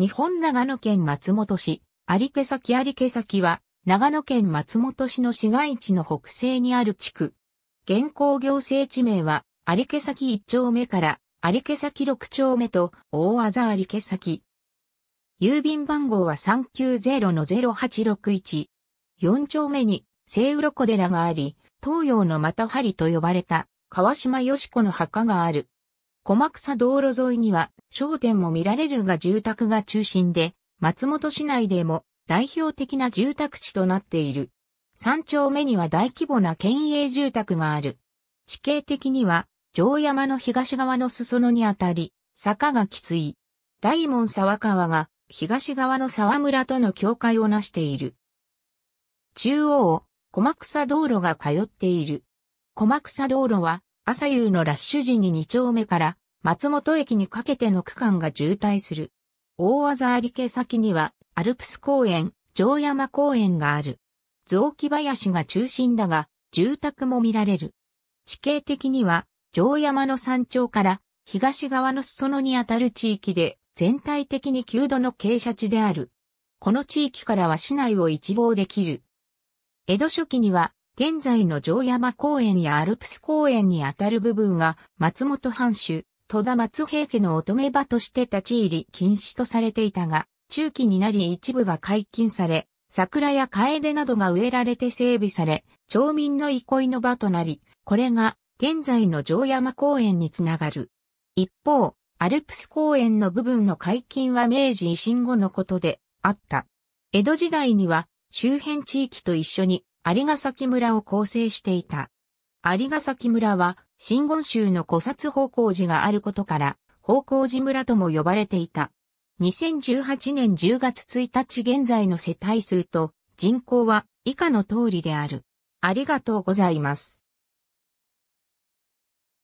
日本長野県松本市、有毛先有毛先は、長野県松本市の市街地の北西にある地区。現行行政地名は、有毛先1丁目から有毛先6丁目と、大あざ有毛先。郵便番号は390-0861。4丁目に、西浦小寺があり、東洋のまた針と呼ばれた、川島よし子の墓がある。細草道路沿いには商店も見られるが住宅が中心で、松本市内でも代表的な住宅地となっている。山丁目には大規模な県営住宅がある。地形的には、城山の東側の裾野にあたり、坂がきつい。大門沢川が東側の沢村との境界をなしている。中央を小草道路が通っている。小草道路は朝夕のラッシュ時に2丁目から松本駅にかけての区間が渋滞する。大技ありけ先にはアルプス公園、城山公園がある。雑木林が中心だが、住宅も見られる。地形的には、城山の山頂から東側の裾野にあたる地域で、全体的に9度の傾斜地である。この地域からは市内を一望できる。江戸初期には現在の城山公園やアルプス公園にあたる部分が松本藩主、戸田松平家の乙女場として立ち入り禁止とされていたが、中期になり一部が解禁され、桜やカエデなどが植えられて整備され、町民の憩いの場となり、これが現在の城山公園につながる。一方、アルプス公園の部分の解禁は明治維新後のことであった。江戸時代には周辺地域と一緒に有ヶ崎村を構成していた。有ヶ崎村は、新言州の古刹方向寺があることから、方向寺村とも呼ばれていた。2018年10月1日現在の世帯数と人口は以下の通りである。ありがとうございます。